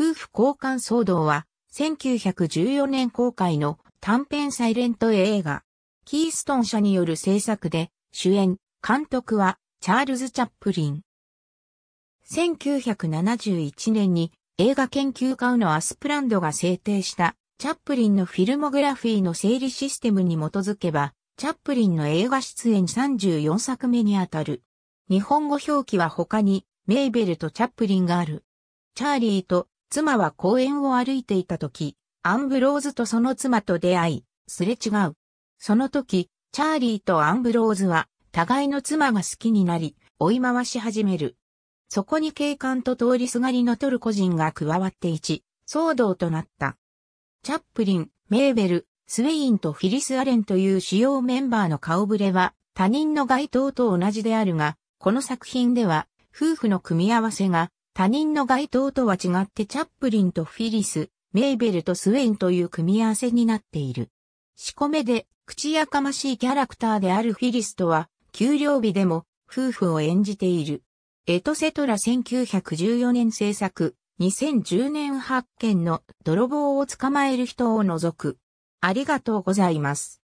夫婦交換騒動は、1914年公開の短編サイレント映画、キーストン社による制作で、主演、監督は、チャールズ・チャップリン。1971年に映画研究家のアスプランドが制定したチャップリンのフィルモグラフィーの整理システムに基づけば、チャップリンの映画出演34作目にあたる。日本語表記は他にメイベルとチャップリンがある。チャーリーと妻は公園を歩いていた時、アンブローズとその妻と出会い、すれ違う。その時、チャーリーとアンブローズは、互いの妻が好きになり、追い回し始める。そこに警官と通りすがりのトルコ人が加わって一、騒動となった。チャップリン、メーベル、スウェインとフィリス・アレンという主要メンバーの顔ぶれは、他人の街頭と同じであるが、この作品では、夫婦の組み合わせが、他人の街灯とは違ってチャップリンとフィリス、メイベルとスウェインという組み合わせになっている。仕込めで、口やかましいキャラクターであるフィリスとは、給料日でも夫婦を演じている。エトセトラ1914年制作、2010年発見の泥棒を捕まえる人を除く。ありがとうございます。